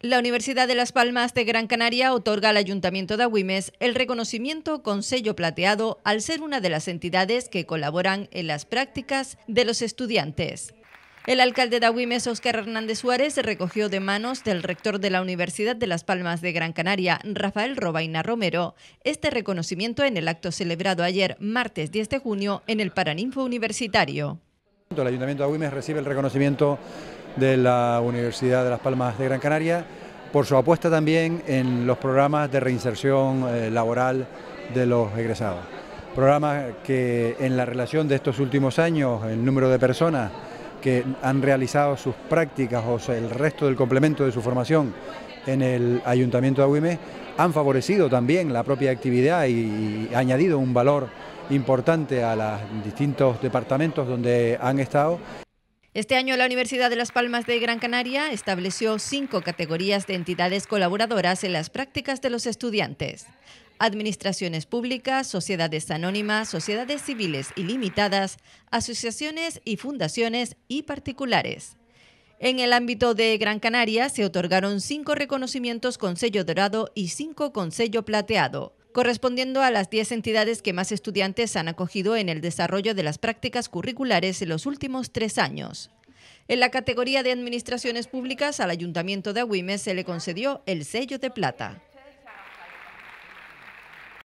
La Universidad de Las Palmas de Gran Canaria otorga al Ayuntamiento de Agüimes el reconocimiento con sello plateado al ser una de las entidades que colaboran en las prácticas de los estudiantes. El alcalde de Agüimes, Óscar Hernández Suárez, recogió de manos del rector de la Universidad de Las Palmas de Gran Canaria, Rafael Robaina Romero, este reconocimiento en el acto celebrado ayer, martes 10 de junio, en el Paraninfo Universitario. El Ayuntamiento de Agüimes recibe el reconocimiento de la Universidad de Las Palmas de Gran Canaria por su apuesta también en los programas de reinserción eh, laboral de los egresados. Programas que en la relación de estos últimos años, el número de personas que han realizado sus prácticas o el resto del complemento de su formación en el Ayuntamiento de Agüimes han favorecido también la propia actividad y, y añadido un valor importante a los distintos departamentos donde han estado. Este año la Universidad de Las Palmas de Gran Canaria estableció cinco categorías de entidades colaboradoras en las prácticas de los estudiantes. Administraciones públicas, sociedades anónimas, sociedades civiles ilimitadas... asociaciones y fundaciones y particulares. En el ámbito de Gran Canaria se otorgaron cinco reconocimientos con sello dorado y cinco con sello plateado correspondiendo a las 10 entidades que más estudiantes han acogido en el desarrollo de las prácticas curriculares en los últimos tres años. En la categoría de Administraciones Públicas, al Ayuntamiento de Agüimes se le concedió el sello de plata.